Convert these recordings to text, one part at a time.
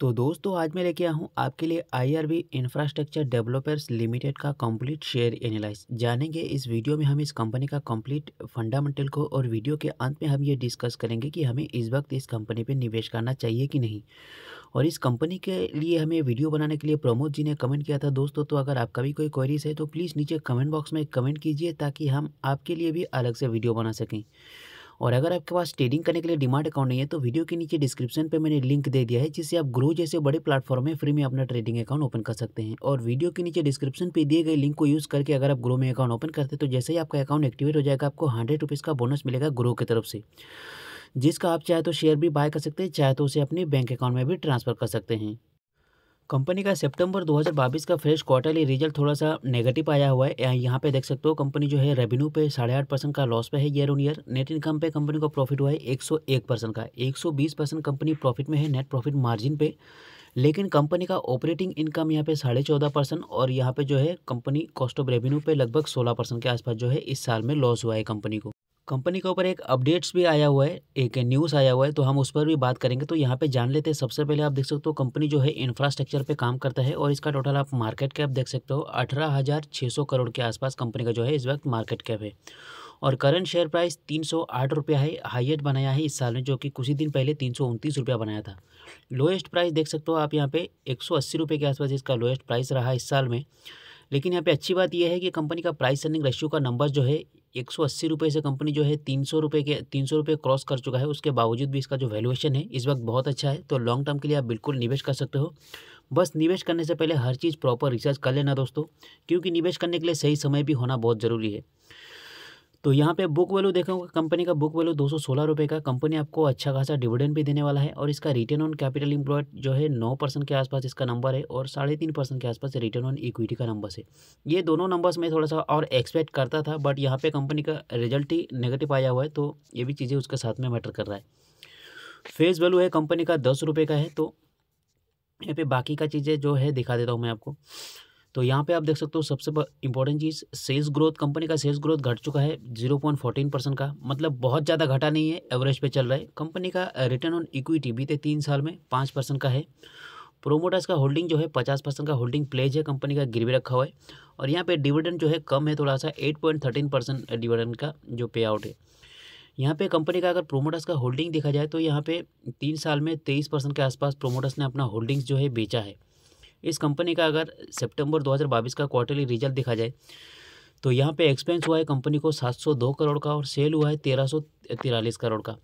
तो दोस्तों आज मैं लेके आया हूँ आपके लिए आईआरबी इंफ्रास्ट्रक्चर डेवलपर्स लिमिटेड का कंप्लीट शेयर एनालाइज जानेंगे इस वीडियो में हम इस कंपनी का कंप्लीट फंडामेंटल को और वीडियो के अंत में हम ये डिस्कस करेंगे कि हमें इस वक्त इस कंपनी पे निवेश करना चाहिए कि नहीं और इस कंपनी के लिए हमें वीडियो बनाने के लिए प्रमोद जी ने कमेंट किया था दोस्तों तो अगर आपका भी कोई क्वेरीज है तो प्लीज़ नीचे कमेंट बॉक्स में कमेंट कीजिए ताकि हम आपके लिए भी अलग से वीडियो बना सकें और अगर आपके पास ट्रेडिंग करने के लिए डिमांड अकाउंट नहीं है तो वीडियो के नीचे डिस्क्रिप्शन पे मैंने लिंक दे दिया है जिससे आप ग्रो जैसे बड़े प्लेटफॉर्म में फ्री में अपना ट्रेडिंग अकाउंट ओपन कर सकते हैं और वीडियो के नीचे डिस्क्रिप्शन पे दिए गए लिंक को यूज करके अगर आप ग्रो में अकाउंट ओपन करते तो जैसे ही आपका अकाउंट एक्टिवेट हो जाएगा आपको हंड्रेड रुपीज़ का बोनस मिलेगा ग्रो की तरफ से जिसका आप चाहे तो शेयर भी बाय कर सकते हैं चाहे तो उसे अपने बैंक अकाउंट में भी ट्रांसफर कर सकते हैं कंपनी का सितंबर 2022 का फ्रेश क्वार्टरली रिजल्ट थोड़ा सा नेगेटिव आया हुआ है यहाँ पे देख सकते हो कंपनी जो है रेवेन्यू पे साढ़े आठ परसेंट का लॉस पे है year on year net income पे कंपनी को प्रॉफिट हुआ है 101 परसेंट का 120 परसेंट कंपनी प्रॉफिट में है नेट प्रॉफिट मार्जिन पे लेकिन कंपनी का ऑपरेटिंग इनकम यहाँ पे साढ़े चौदह परसेंट और यहाँ पे जो है कंपनी कॉस्ट ऑफ रेवेन्यू पे लगभग सोलह परसेंट के आसपास जो है इस साल में लॉस हुआ है कंपनी को कंपनी के ऊपर एक अपडेट्स भी आया हुआ है एक न्यूज़ आया हुआ है तो हम उस पर भी बात करेंगे तो यहाँ पे जान लेते हैं सबसे पहले आप देख सकते हो कंपनी जो है इंफ्रास्ट्रक्चर पे काम करता है और इसका टोटल आप मार्केट कैप देख सकते हो अठारह हज़ार छः सौ करोड़ के आसपास कंपनी का जो है इस वक्त मार्केट कैप है और करंट शेयर प्राइस तीन सौ आठ रुपया है हाइएस्ट बनाया है इस साल में जो कि कुछ ही दिन पहले तीन सौ उनतीस रुपया बनाया था लोएस्ट प्राइस देख सकते हो आप यहाँ पर एक सौ अस्सी रुपये के आसपास इसका लोएस्ट प्राइस रहा इस साल में लेकिन यहाँ पे अच्छी बात यह है कि कंपनी का प्राइस अर्निंग रेशियो का नंबर जो है एक सौ अस्सी रुपये से कंपनी जो है तीन सौ रुपये के तीन सौ रुपये क्रॉस कर चुका है उसके बावजूद भी इसका जो वैल्यूएशन है इस वक्त बहुत अच्छा है तो लॉन्ग टर्म के लिए आप बिल्कुल निवेश कर सकते हो बस निवेश करने से पहले हर चीज़ प्रॉपर रिसर्च कर लेना दोस्तों क्योंकि निवेश करने के लिए सही समय भी होना बहुत ज़रूरी है तो यहाँ पे बुक वैल्यू देखोगे कंपनी का बुक वैल्यू दो सौ का कंपनी आपको अच्छा खासा डिविडेंड भी देने वाला है और इसका रिटर्न ऑन कैपिटल इंप्लॉयड जो है नौ परसेंट के आसपास इसका नंबर है और साढ़े तीन परसेंट के आसपास रिटर्न ऑन इक्विटी का नंबर है ये दोनों नंबर्स में थोड़ा सा और एक्सपेक्ट करता था बट यहाँ पर कंपनी का रिजल्ट ही नेगेटिव आया हुआ है तो ये भी चीज़ें उसके साथ में मैटर कर रहा है फेस वैल्यू है कंपनी का दस रुपये का है तो यहाँ पे बाकी का चीज़ें जो है दिखा देता हूँ मैं आपको तो यहाँ पे आप देख सकते हो सबसे इंपॉर्टेंट चीज़ सेल्स ग्रोथ कंपनी का सेल्स ग्रोथ घट चुका है जीरो पॉइंट फोर्टीन परसेंट का मतलब बहुत ज़्यादा घटा नहीं है एवरेज पे चल रहा है कंपनी का रिटर्न ऑन इक्विटी बीते तीन साल में पाँच परसेंट का है प्रोमोटर्स का होल्डिंग जो है पचास परसेंट का होल्डिंग प्लेज है कंपनी का गिरवी रखा हुआ है और यहाँ पे डिविडेंड जो है कम है थोड़ा सा eight point thirteen percent dividend का जो पे आउट है यहाँ पे कंपनी का अगर प्रोमोटर्स का होल्डिंग देखा जाए तो यहाँ पे तीन साल में तेईस परसेंट के आसपास प्रोमोटर्स ने अपना होल्डिंग्स जो है बेचा है इस कंपनी का अगर सितंबर 2022 का क्वार्टरली रिजल्ट देखा जाए तो यहाँ पे एक्सपेंस हुआ है कंपनी को 702 करोड़ का और सेल हुआ है तेरह करोड़ का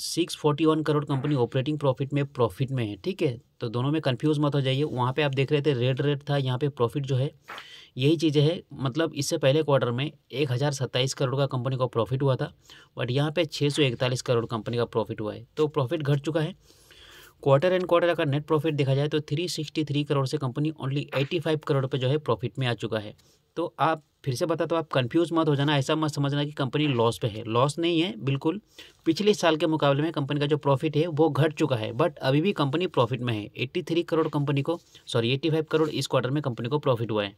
641 करोड़ कंपनी ऑपरेटिंग प्रॉफिट में प्रॉफिट में है ठीक है तो दोनों में कंफ्यूज मत हो जाइए वहाँ पे आप देख रहे थे रेड रेट था यहाँ पे प्रॉफिट जो है यही चीज़ें है मतलब इससे पहले क्वार्टर में एक हज़ार सत्ताईस करोड़ का कंपनी का प्रॉफिट हुआ था बट यहाँ पे छः सौ इकतालीस करोड़ कंपनी का प्रॉफिट हुआ है तो प्रॉफिट घट चुका है क्वार्टर एंड क्वार्टर अगर नेट प्रॉफिट देखा जाए तो 363 करोड़ से कंपनी ओनली 85 करोड़ पे जो है प्रॉफिट में आ चुका है तो आप फिर से बता तो आप कंफ्यूज मत हो जाना ऐसा मत समझना कि कंपनी लॉस पे है लॉस नहीं है बिल्कुल पिछले साल के मुकाबले में कंपनी का जो प्रॉफिट है वो घट चुका है बट अभी भी कंपनी प्रॉफिट में है 83 करोड़ कंपनी को सॉरी 85 करोड़ इस क्वार्टर में कंपनी को प्रॉफिट हुआ है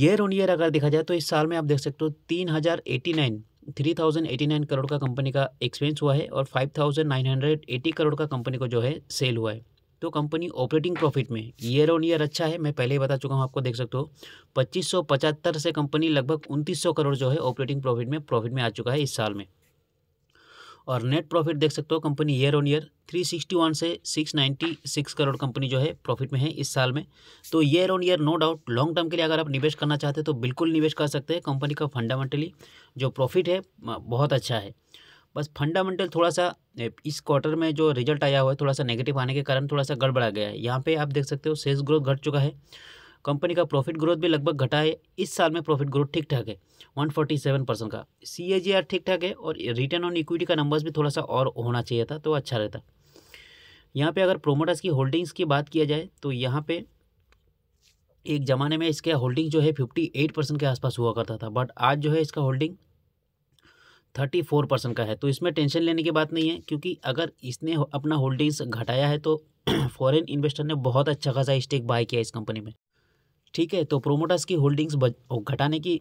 ईयर ऑन ईयर अगर देखा जाए तो इस साल में आप देख सकते हो तीन हज़ार nine three thousand eighty nine crore का कंपनी का एक्सपेंस हुआ है और five thousand nine hundred eighty crore का कंपनी को जो है सेल हुआ है तो कंपनी ऑपरेटिंग प्रॉफिट में ईयर ऑन ईयर अच्छा है मैं पहले ही बता चुका हूँ आपको देख सकते हो पच्चीस सौ पचहत्तर से कंपनी लगभग उनतीस सौ करोड़ जो है ऑपरेटिंग प्रॉफिट में प्रॉफिट में आ चुका है इस साल में और नेट प्रॉफिट देख सकते हो कंपनी ईयर ऑन ईयर 361 से 696 करोड़ कंपनी जो है प्रॉफिट में है इस साल में तो year on year no doubt long term के लिए अगर आप निवेश करना चाहते हैं तो बिल्कुल निवेश कर सकते हैं कंपनी का फंडामेंटली जो प्रॉफिट है बहुत अच्छा है बस फंडामेंटल थोड़ा सा इस क्वार्टर में जो रिजल्ट आया हुआ है थोड़ा सा नेगेटिव आने के कारण थोड़ा सा गड़बड़ा गया है यहाँ पर आप देख सकते हो सेल्स ग्रोथ घट चुका है कंपनी का प्रॉफिट ग्रोथ भी लगभग घटा है इस साल में प्रॉफिट ग्रोथ ठीक ठाक है 147 परसेंट का सी ठीक ठाक है और रिटर्न ऑन इक्विटी का नंबर्स भी थोड़ा सा और होना चाहिए था तो अच्छा रहता यहाँ पे अगर प्रोमोटर्स की होल्डिंग्स की बात किया जाए तो यहाँ पे एक ज़माने में इसका होल्डिंग जो है फिफ्टी एट परसेंट के आसपास हुआ करता था बट आज जो है इसका होल्डिंग थर्टी फोर परसेंट का है तो इसमें टेंशन लेने की बात नहीं है क्योंकि अगर इसने अपना होल्डिंग्स घटाया है तो फॉरेन इन्वेस्टर ने बहुत अच्छा खासा स्टेक बाय किया इस कंपनी में ठीक है तो प्रोमोटर्स की होल्डिंग्स घटाने की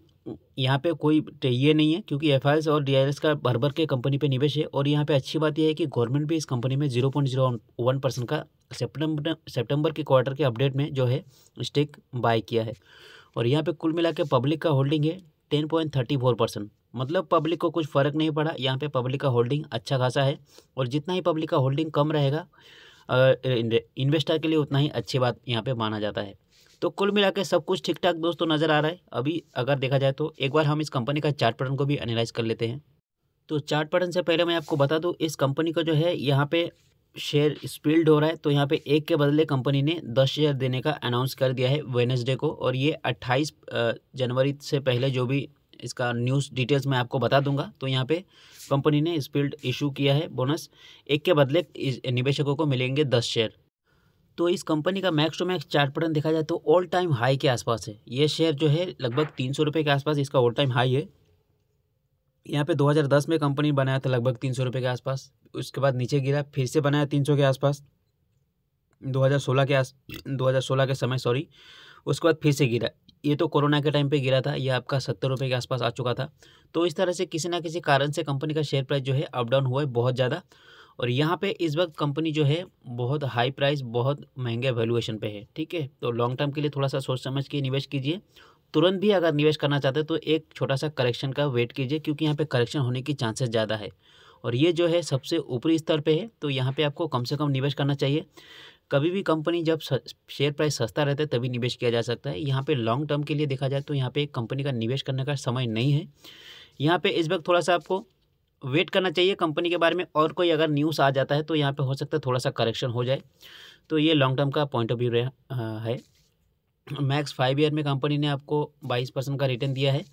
यहाँ पे कोई ये नहीं है क्योंकि एफ और डी का भर भर के कंपनी पे निवेश है और यहाँ पे अच्छी बात यह है कि गवर्नमेंट भी इस कंपनी में zero point zero one percent का सितंबर सितंबर के क्वार्टर के अपडेट में जो है स्टेक बाय किया है और यहाँ पे कुल मिला के पब्लिक का होल्डिंग है ten point thirty four percent मतलब पब्लिक को कुछ फ़र्क नहीं पड़ा यहाँ पे पब्लिक का होल्डिंग अच्छा खासा है और जितना ही पब्लिक का होल्डिंग कम रहेगा इन्वेस्टर के लिए उतना ही अच्छी बात यहाँ पे माना जाता है तो कुल मिला सब कुछ ठीक ठाक दोस्तों नज़र आ रहा है अभी अगर देखा जाए तो एक बार हम इस कंपनी का चार्ट पैटर्न को भी एनालाइज कर लेते हैं तो चार्ट पैटर्न से पहले मैं आपको बता दूँ इस कंपनी का जो है यहाँ पे शेयर स्पिल्ड हो रहा है तो यहाँ पे एक के बदले कंपनी ने दस शेयर देने का अनाउंस कर दिया है वेनसडे को और ये अट्ठाईस जनवरी से पहले जो भी इसका न्यूज़ डिटेल्स मैं आपको बता दूंगा तो यहाँ पे कंपनी ने स्पिल्ड इशू किया है बोनस एक के बदले निवेशकों को मिलेंगे दस शेयर तो इस कंपनी का max to max chart pattern देखा जाए तो ऑल टाइम हाई के आसपास है ये शेयर जो है लगभग तीन सौ रुपये के आसपास इसका ऑल टाइम हाई है यहाँ पे 2010 में कंपनी बनाया था लगभग तीन सौ रुपये के आसपास उसके बाद नीचे गिरा फिर से बनाया तीन सौ के आसपास 2016 के आस 2016 के समय सॉरी उसके बाद फिर से गिरा ये तो कोरोना के टाइम पे गिरा था ये आपका सत्तर रुपये के आसपास आ चुका था तो इस तरह से किसी ना किसी कारण से कंपनी का शेयर प्राइस जो है अप डाउन हुआ है बहुत ज़्यादा और यहाँ पे इस वक्त कंपनी जो है बहुत हाई प्राइस बहुत महंगे वैल्यूएशन पे है ठीक है तो लॉन्ग टर्म के लिए थोड़ा सा सोच समझ के निवेश कीजिए तुरंत भी अगर निवेश करना चाहते हैं तो एक छोटा सा करेक्शन का वेट कीजिए क्योंकि यहाँ पे करेक्शन होने की चांसेस ज़्यादा है और ये जो है सबसे ऊपरी स्तर पर है तो यहाँ पर आपको कम से कम निवेश करना चाहिए कभी भी कंपनी जब शेयर प्राइस सस्ता रहता है तभी निवेश किया जा सकता है यहाँ पे लॉन्ग टर्म के लिए देखा जाए तो यहाँ पे कंपनी का निवेश करने का समय नहीं है यहाँ पे इस वक्त थोड़ा सा आपको वेट करना चाहिए कंपनी के बारे में और कोई अगर न्यूज़ आ जाता है तो यहाँ पे हो सकता है थोड़ा सा करेक्शन हो जाए तो ये लॉन्ग टर्म का पॉइंट ऑफ व्यू है मैक्स फाइव ईयर में कंपनी ने आपको बाईस परसेंट का रिटर्न दिया है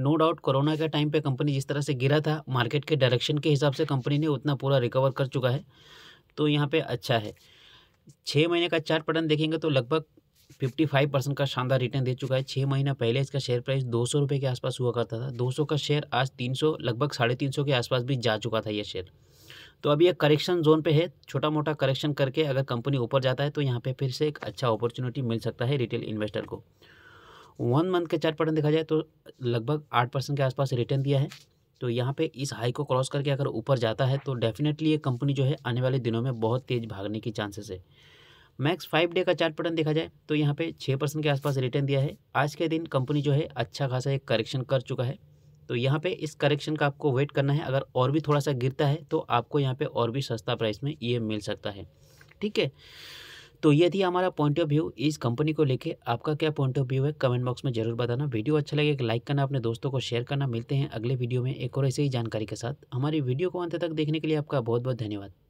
नो डाउट कोरोना के टाइम पे कंपनी जिस तरह से गिरा था मार्केट के डायरेक्शन के हिसाब से कंपनी ने उतना पूरा रिकवर कर चुका है तो यहाँ पर अच्छा है छः महीने का चार्ट पटन देखेंगे तो लगभग फिफ्टी फाइव परसेंट का शानदार रिटर्न दे चुका है छः महीना पहले इसका शेयर प्राइस दो सौ रुपये के आसपास हुआ करता था दो सौ का शेयर आज तीन सौ लगभग साढ़े तीन सौ के आसपास भी जा चुका था यह शेयर तो अभी एक करेक्शन जोन पे है छोटा मोटा करेक्शन करके अगर कंपनी ऊपर जाता है तो यहाँ पे फिर से एक अच्छा अपॉर्चुनिटी मिल सकता है रिटेल इन्वेस्टर को वन मंथ के चार्ट पैटर्न देखा जाए तो लगभग आठ परसेंट के आसपास रिटर्न दिया है तो यहाँ पर इस हाई को क्रॉस करके अगर ऊपर जाता है तो डेफिनेटली ये कंपनी जो है आने वाले दिनों में बहुत तेज़ भागने की चांसेस है मैक्स फाइव डे का चार्ट पैटर्न देखा जाए तो यहाँ पे छः परसेंट के आसपास रिटर्न दिया है आज के दिन कंपनी जो है अच्छा खासा एक करेक्शन कर चुका है तो यहाँ पे इस करेक्शन का आपको वेट करना है अगर और भी थोड़ा सा गिरता है तो आपको यहाँ पे और भी सस्ता प्राइस में ये e मिल सकता है ठीक है तो ये थी हमारा पॉइंट ऑफ व्यू इस कंपनी को लेके आपका क्या पॉइंट ऑफ व्यू है कमेंट बॉक्स में जरूर बताना वीडियो अच्छा लगे एक लाइक करना अपने दोस्तों को शेयर करना मिलते हैं अगले वीडियो में एक और ऐसे ही जानकारी के साथ हमारी वीडियो को अंत तक देखने के लिए आपका बहुत बहुत धन्यवाद